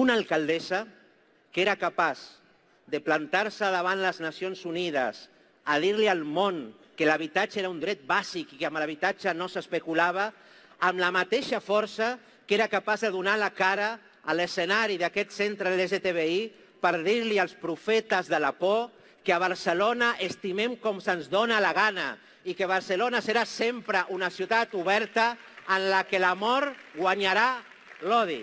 Una alcaldessa que era capaç de plantar-se davant les Nacions Unides a dir-li al món que l'habitatge era un dret bàsic i que amb l'habitatge no s'especulava, amb la mateixa força que era capaç de donar la cara a l'escenari d'aquest centre LGTBI per dir-li als profetes de la por que a Barcelona estimem com se'ns dona la gana i que Barcelona serà sempre una ciutat oberta en la que l'amor guanyarà l'odi.